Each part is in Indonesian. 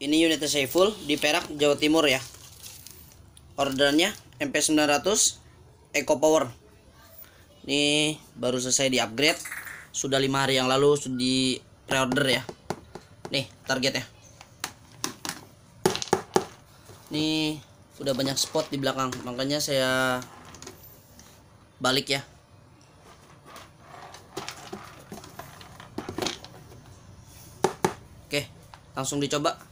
ini unitnya Saiful di Perak Jawa Timur ya orderannya MP900 Eco Power ini baru selesai di upgrade sudah lima hari yang lalu di pre-order ya nih targetnya ini udah banyak spot di belakang makanya saya balik ya oke langsung dicoba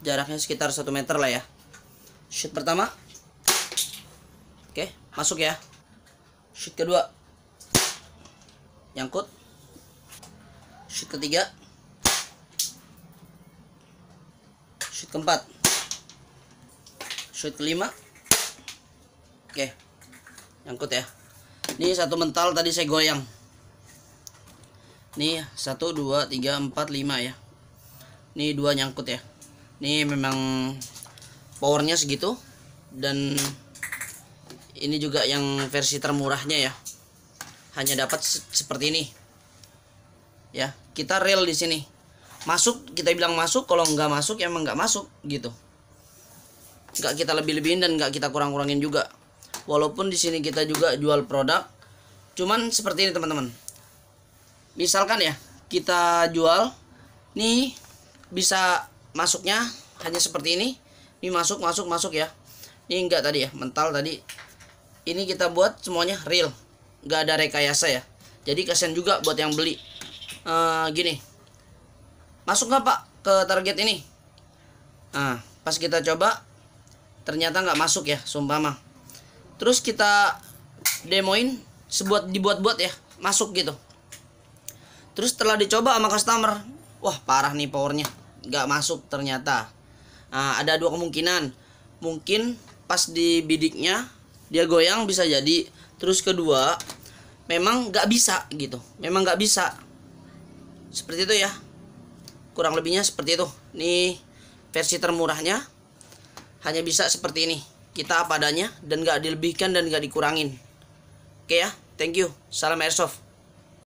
jaraknya sekitar 1 meter lah ya shoot pertama oke masuk ya shoot kedua nyangkut shoot ketiga shoot keempat shoot kelima oke nyangkut ya ini satu mental tadi saya goyang ini satu dua tiga empat lima ya ini dua nyangkut ya ini memang powernya segitu dan ini juga yang versi termurahnya ya hanya dapat se seperti ini ya kita rel di sini masuk kita bilang masuk kalau nggak masuk ya emang nggak masuk gitu nggak kita lebih lebihin dan nggak kita kurang kurangin juga walaupun di sini kita juga jual produk cuman seperti ini teman-teman misalkan ya kita jual nih bisa masuknya hanya seperti ini ini masuk masuk masuk ya ini enggak tadi ya mental tadi ini kita buat semuanya real nggak ada rekayasa ya jadi kasihan juga buat yang beli e, gini masuk nggak pak ke target ini nah pas kita coba ternyata nggak masuk ya sumpah mah terus kita demoin sebuat dibuat-buat ya masuk gitu terus setelah dicoba sama customer wah parah nih powernya nggak masuk ternyata nah, ada dua kemungkinan mungkin pas di bidiknya dia goyang bisa jadi terus kedua memang nggak bisa gitu memang nggak bisa seperti itu ya kurang lebihnya seperti itu nih versi termurahnya hanya bisa seperti ini kita apa adanya dan nggak dilebihkan dan nggak dikurangin oke ya thank you salam airsoft